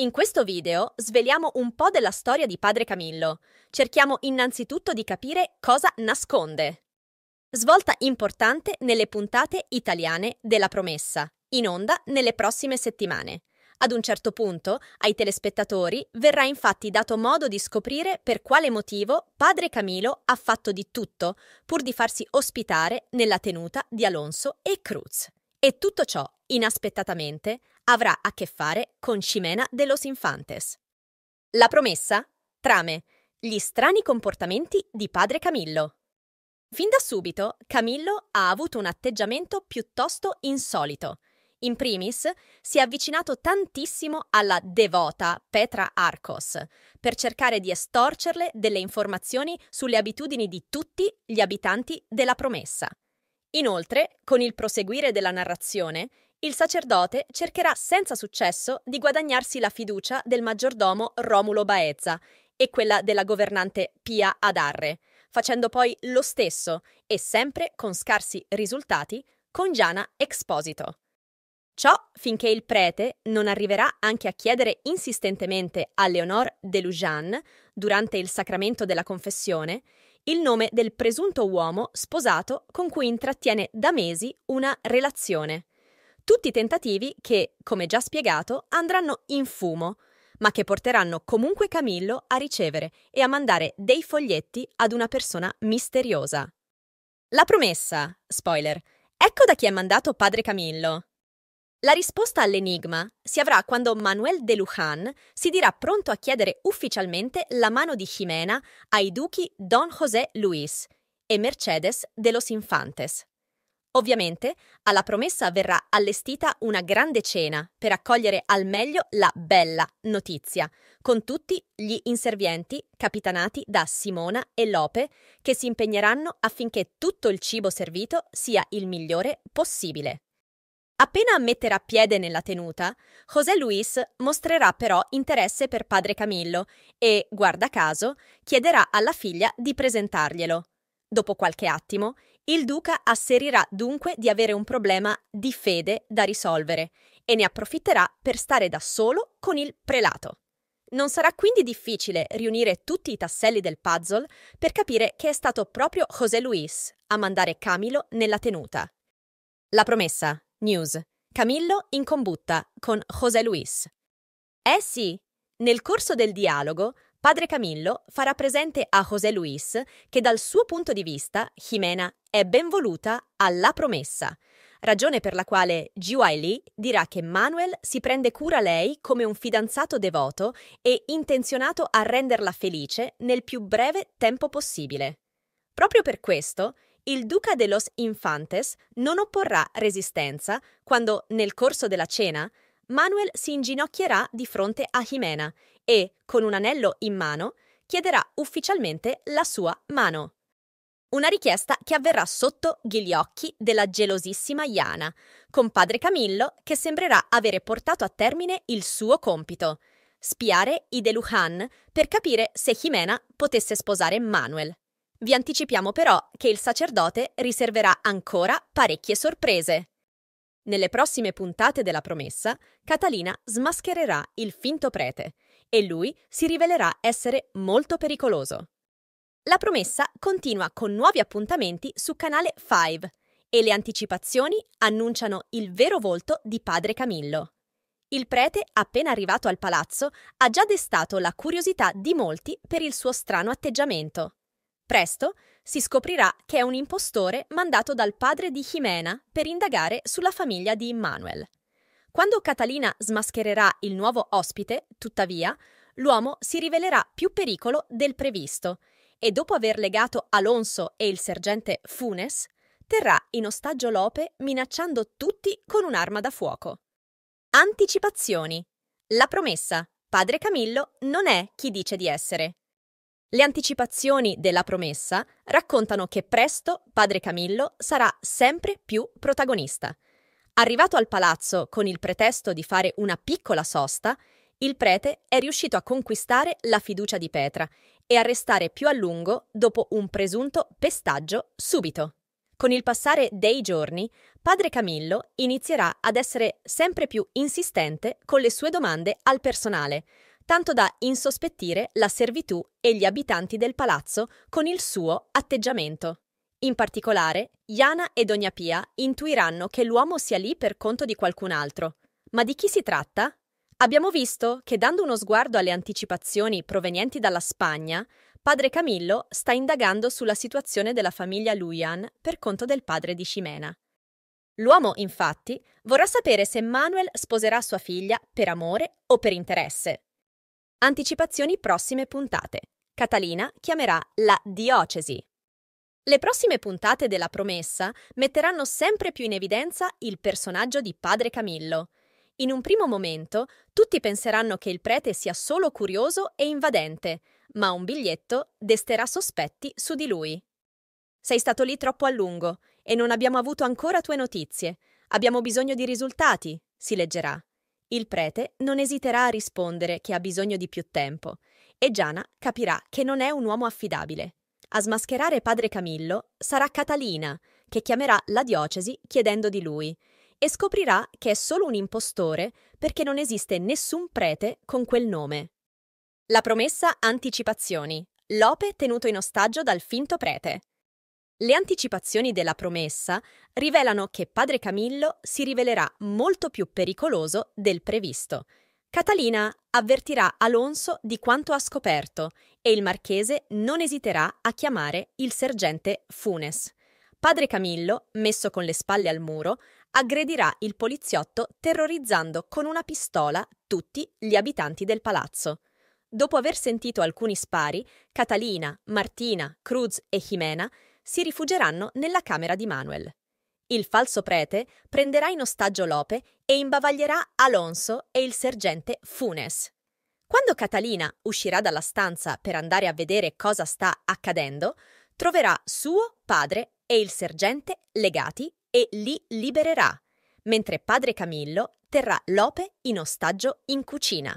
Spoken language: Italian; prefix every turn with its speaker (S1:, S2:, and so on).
S1: In questo video sveliamo un po' della storia di padre Camillo. Cerchiamo innanzitutto di capire cosa nasconde. Svolta importante nelle puntate italiane della promessa, in onda nelle prossime settimane. Ad un certo punto, ai telespettatori verrà infatti dato modo di scoprire per quale motivo padre Camilo ha fatto di tutto pur di farsi ospitare nella tenuta di Alonso e Cruz. E tutto ciò, inaspettatamente, avrà a che fare con Cimena de los Infantes. La promessa? Trame. Gli strani comportamenti di padre Camillo. Fin da subito, Camillo ha avuto un atteggiamento piuttosto insolito. In primis, si è avvicinato tantissimo alla devota Petra Arcos per cercare di estorcerle delle informazioni sulle abitudini di tutti gli abitanti della promessa. Inoltre, con il proseguire della narrazione, il sacerdote cercherà senza successo di guadagnarsi la fiducia del maggiordomo Romulo Baezza e quella della governante Pia Adarre, facendo poi lo stesso e sempre con scarsi risultati con Giana Exposito. Ciò finché il prete non arriverà anche a chiedere insistentemente a Leonor de Lujan, durante il sacramento della confessione, il nome del presunto uomo sposato con cui intrattiene da mesi una relazione. Tutti tentativi che, come già spiegato, andranno in fumo, ma che porteranno comunque Camillo a ricevere e a mandare dei foglietti ad una persona misteriosa. La promessa, spoiler, ecco da chi è mandato padre Camillo. La risposta all'enigma si avrà quando Manuel de Luján si dirà pronto a chiedere ufficialmente la mano di Jimena ai duchi Don José Luis e Mercedes de los Infantes. Ovviamente, alla promessa verrà allestita una grande cena per accogliere al meglio la bella notizia, con tutti gli inservienti capitanati da Simona e Lope che si impegneranno affinché tutto il cibo servito sia il migliore possibile. Appena a mettere a piede nella tenuta, José Luis mostrerà però interesse per padre Camillo e, guarda caso, chiederà alla figlia di presentarglielo. Dopo qualche attimo, il duca asserirà dunque di avere un problema di fede da risolvere e ne approfitterà per stare da solo con il prelato. Non sarà quindi difficile riunire tutti i tasselli del puzzle per capire che è stato proprio José Luis a mandare Camilo nella tenuta. La promessa News. Camillo in combutta con José Luis. Eh sì, nel corso del dialogo, padre Camillo farà presente a José Luis che dal suo punto di vista Jimena è benvoluta alla promessa, ragione per la quale G.Y. Lee dirà che Manuel si prende cura a lei come un fidanzato devoto e intenzionato a renderla felice nel più breve tempo possibile. Proprio per questo, il duca de los Infantes non opporrà resistenza quando, nel corso della cena, Manuel si inginocchierà di fronte a Jimena e, con un anello in mano, chiederà ufficialmente la sua mano. Una richiesta che avverrà sotto gli occhi della gelosissima Iana, con padre Camillo che sembrerà avere portato a termine il suo compito, spiare i De Lujan per capire se Jimena potesse sposare Manuel. Vi anticipiamo però che il sacerdote riserverà ancora parecchie sorprese. Nelle prossime puntate della promessa, Catalina smaschererà il finto prete e lui si rivelerà essere molto pericoloso. La promessa continua con nuovi appuntamenti su canale 5 e le anticipazioni annunciano il vero volto di padre Camillo. Il prete, appena arrivato al palazzo, ha già destato la curiosità di molti per il suo strano atteggiamento. Presto si scoprirà che è un impostore mandato dal padre di Jimena per indagare sulla famiglia di Immanuel. Quando Catalina smaschererà il nuovo ospite, tuttavia, l'uomo si rivelerà più pericolo del previsto e dopo aver legato Alonso e il sergente Funes, terrà in ostaggio Lope minacciando tutti con un'arma da fuoco. Anticipazioni. La promessa. Padre Camillo non è chi dice di essere. Le anticipazioni della promessa raccontano che presto padre Camillo sarà sempre più protagonista. Arrivato al palazzo con il pretesto di fare una piccola sosta, il prete è riuscito a conquistare la fiducia di Petra e a restare più a lungo dopo un presunto pestaggio subito. Con il passare dei giorni, padre Camillo inizierà ad essere sempre più insistente con le sue domande al personale, tanto da insospettire la servitù e gli abitanti del palazzo con il suo atteggiamento. In particolare, Iana e Dogna Pia intuiranno che l'uomo sia lì per conto di qualcun altro. Ma di chi si tratta? Abbiamo visto che dando uno sguardo alle anticipazioni provenienti dalla Spagna, padre Camillo sta indagando sulla situazione della famiglia Luian per conto del padre di Scimena. L'uomo, infatti, vorrà sapere se Manuel sposerà sua figlia per amore o per interesse. Anticipazioni prossime puntate. Catalina chiamerà la diocesi. Le prossime puntate della promessa metteranno sempre più in evidenza il personaggio di padre Camillo. In un primo momento tutti penseranno che il prete sia solo curioso e invadente, ma un biglietto desterà sospetti su di lui. Sei stato lì troppo a lungo e non abbiamo avuto ancora tue notizie. Abbiamo bisogno di risultati, si leggerà. Il prete non esiterà a rispondere che ha bisogno di più tempo e Giana capirà che non è un uomo affidabile. A smascherare padre Camillo sarà Catalina, che chiamerà la diocesi chiedendo di lui, e scoprirà che è solo un impostore perché non esiste nessun prete con quel nome. La promessa anticipazioni. Lope tenuto in ostaggio dal finto prete. Le anticipazioni della promessa rivelano che padre Camillo si rivelerà molto più pericoloso del previsto. Catalina avvertirà Alonso di quanto ha scoperto e il marchese non esiterà a chiamare il sergente Funes. Padre Camillo, messo con le spalle al muro, aggredirà il poliziotto terrorizzando con una pistola tutti gli abitanti del palazzo. Dopo aver sentito alcuni spari, Catalina, Martina, Cruz e Jimena si rifugieranno nella camera di Manuel. Il falso prete prenderà in ostaggio Lope e imbavaglierà Alonso e il sergente Funes. Quando Catalina uscirà dalla stanza per andare a vedere cosa sta accadendo, troverà suo padre e il sergente legati e li libererà, mentre padre Camillo terrà Lope in ostaggio in cucina.